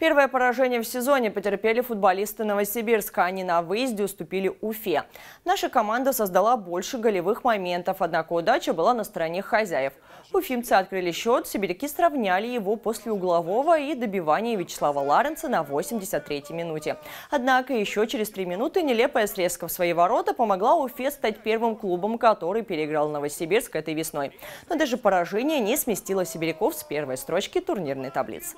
Первое поражение в сезоне потерпели футболисты Новосибирска. Они на выезде уступили Уфе. Наша команда создала больше голевых моментов, однако удача была на стороне хозяев. Уфимцы открыли счет, сибиряки сравняли его после углового и добивания Вячеслава Ларенца на 83-й минуте. Однако еще через три минуты нелепая срезка в свои ворота помогла Уфе стать первым клубом, который переиграл Новосибирск этой весной. Но даже поражение не сместило сибиряков с первой строчки турнирной таблицы.